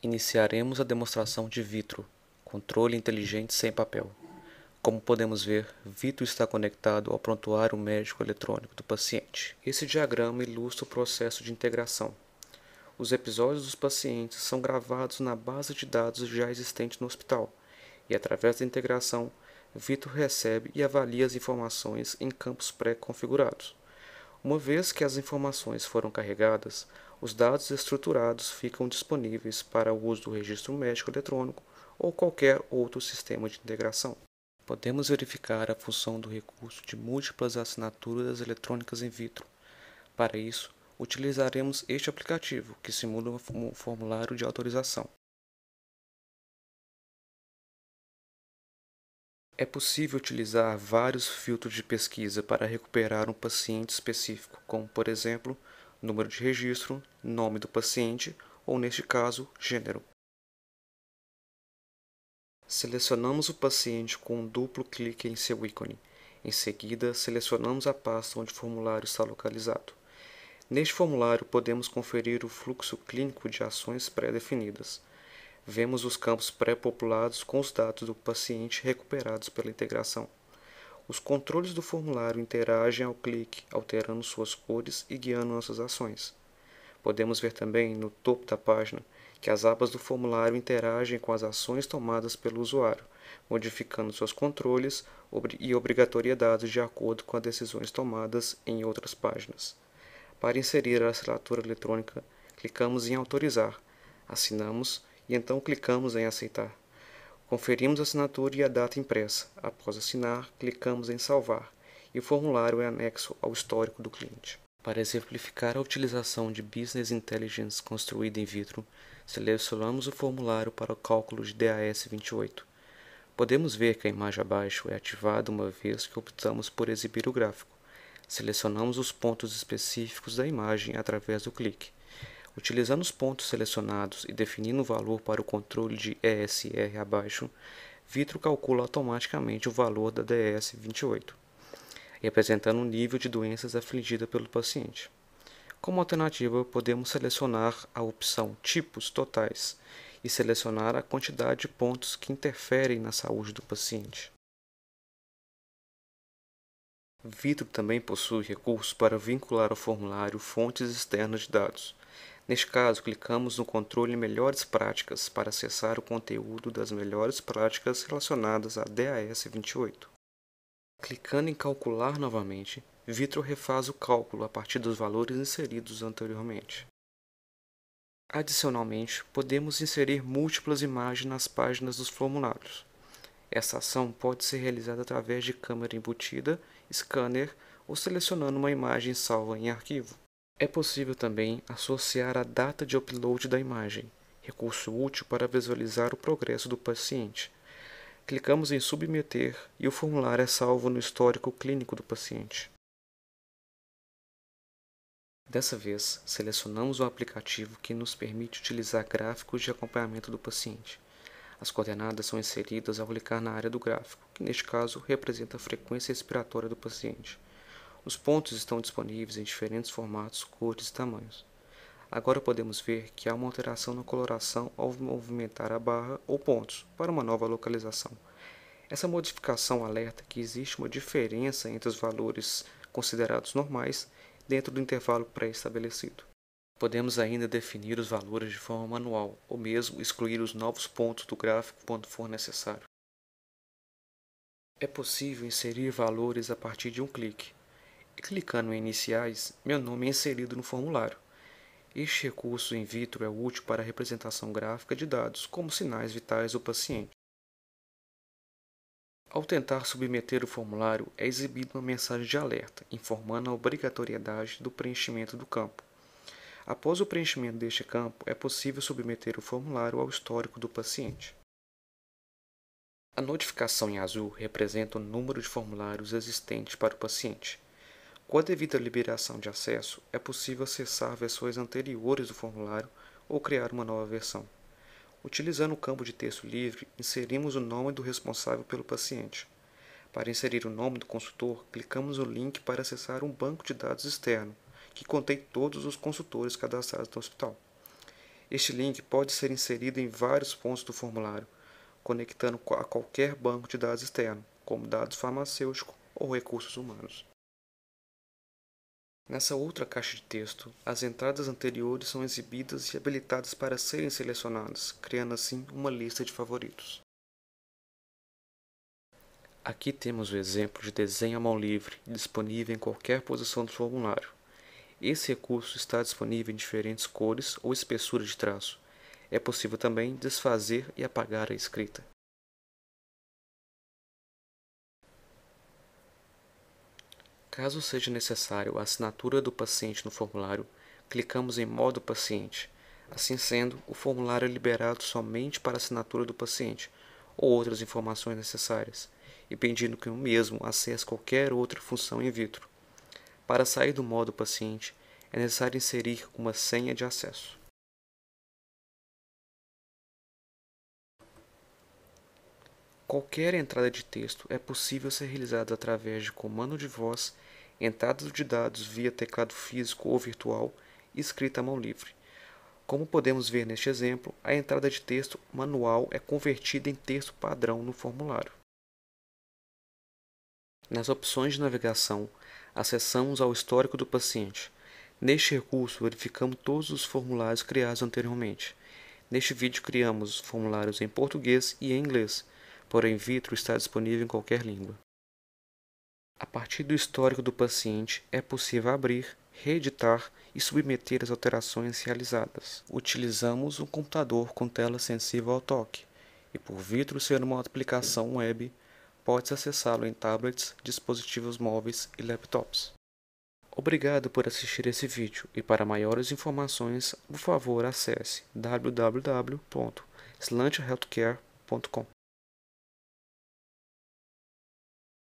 Iniciaremos a demonstração de Vitro, controle inteligente sem papel. Como podemos ver, Vitro está conectado ao prontuário médico eletrônico do paciente. Esse diagrama ilustra o processo de integração. Os episódios dos pacientes são gravados na base de dados já existente no hospital, e através da integração, Vitro recebe e avalia as informações em campos pré-configurados. Uma vez que as informações foram carregadas, os dados estruturados ficam disponíveis para o uso do registro médico eletrônico ou qualquer outro sistema de integração. Podemos verificar a função do recurso de múltiplas assinaturas eletrônicas in vitro. Para isso, utilizaremos este aplicativo, que simula um formulário de autorização. É possível utilizar vários filtros de pesquisa para recuperar um paciente específico, como, por exemplo, número de registro, nome do paciente ou, neste caso, gênero. Selecionamos o paciente com um duplo clique em seu ícone. Em seguida, selecionamos a pasta onde o formulário está localizado. Neste formulário, podemos conferir o fluxo clínico de ações pré-definidas vemos os campos pré-populados com os dados do paciente recuperados pela integração. Os controles do formulário interagem ao clique, alterando suas cores e guiando nossas ações. Podemos ver também, no topo da página, que as abas do formulário interagem com as ações tomadas pelo usuário, modificando seus controles e obrigatoriedades de acordo com as decisões tomadas em outras páginas. Para inserir a assinatura eletrônica, clicamos em Autorizar, assinamos e então clicamos em aceitar. Conferimos a assinatura e a data impressa. Após assinar, clicamos em salvar e o formulário é anexo ao histórico do cliente. Para exemplificar a utilização de Business Intelligence construída in vitro, selecionamos o formulário para o cálculo de DAS 28. Podemos ver que a imagem abaixo é ativada uma vez que optamos por exibir o gráfico. Selecionamos os pontos específicos da imagem através do clique. Utilizando os pontos selecionados e definindo o valor para o controle de ESR abaixo, Vitro calcula automaticamente o valor da DS28, representando o nível de doenças afligida pelo paciente. Como alternativa, podemos selecionar a opção Tipos Totais e selecionar a quantidade de pontos que interferem na saúde do paciente. Vitro também possui recursos para vincular ao formulário fontes externas de dados, Neste caso, clicamos no controle Melhores Práticas para acessar o conteúdo das melhores práticas relacionadas à DAS 28. Clicando em Calcular novamente, Vitro refaz o cálculo a partir dos valores inseridos anteriormente. Adicionalmente, podemos inserir múltiplas imagens nas páginas dos formulários. Essa ação pode ser realizada através de câmera embutida, scanner ou selecionando uma imagem salva em arquivo. É possível também associar a data de upload da imagem, recurso útil para visualizar o progresso do paciente. Clicamos em Submeter e o formulário é salvo no histórico clínico do paciente. Dessa vez, selecionamos o aplicativo que nos permite utilizar gráficos de acompanhamento do paciente. As coordenadas são inseridas ao clicar na área do gráfico, que neste caso representa a frequência respiratória do paciente. Os pontos estão disponíveis em diferentes formatos, cores e tamanhos. Agora podemos ver que há uma alteração na coloração ao movimentar a barra ou pontos para uma nova localização. Essa modificação alerta que existe uma diferença entre os valores considerados normais dentro do intervalo pré-estabelecido. Podemos ainda definir os valores de forma manual ou mesmo excluir os novos pontos do gráfico quando for necessário. É possível inserir valores a partir de um clique, e clicando em Iniciais, meu nome é inserido no formulário. Este recurso in vitro é útil para a representação gráfica de dados, como sinais vitais do paciente. Ao tentar submeter o formulário, é exibida uma mensagem de alerta, informando a obrigatoriedade do preenchimento do campo. Após o preenchimento deste campo, é possível submeter o formulário ao histórico do paciente. A notificação em azul representa o número de formulários existentes para o paciente. Com a devida liberação de acesso, é possível acessar versões anteriores do formulário ou criar uma nova versão. Utilizando o campo de texto livre, inserimos o nome do responsável pelo paciente. Para inserir o nome do consultor, clicamos no link para acessar um banco de dados externo, que contém todos os consultores cadastrados no hospital. Este link pode ser inserido em vários pontos do formulário, conectando a qualquer banco de dados externo, como dados farmacêutico ou recursos humanos. Nessa outra caixa de texto, as entradas anteriores são exibidas e habilitadas para serem selecionadas, criando assim uma lista de favoritos. Aqui temos o exemplo de desenho à mão livre, disponível em qualquer posição do formulário. Esse recurso está disponível em diferentes cores ou espessuras de traço. É possível também desfazer e apagar a escrita. Caso seja necessário a assinatura do paciente no formulário, clicamos em Modo Paciente. Assim sendo, o formulário é liberado somente para assinatura do paciente ou outras informações necessárias, impedindo que o mesmo acesse qualquer outra função in vitro. Para sair do modo paciente, é necessário inserir uma senha de acesso. Qualquer entrada de texto é possível ser realizada através de comando de voz entradas de dados via teclado físico ou virtual e escrita à mão livre. Como podemos ver neste exemplo, a entrada de texto manual é convertida em texto padrão no formulário. Nas opções de navegação, acessamos ao histórico do paciente. Neste recurso, verificamos todos os formulários criados anteriormente. Neste vídeo, criamos formulários em português e em inglês, porém Vitro está disponível em qualquer língua. A partir do histórico do paciente, é possível abrir, reeditar e submeter as alterações realizadas. Utilizamos um computador com tela sensível ao toque e, por vitro ser uma aplicação web, pode acessá-lo em tablets, dispositivos móveis e laptops. Obrigado por assistir esse vídeo e para maiores informações, por favor acesse www.slanthealthcare.com.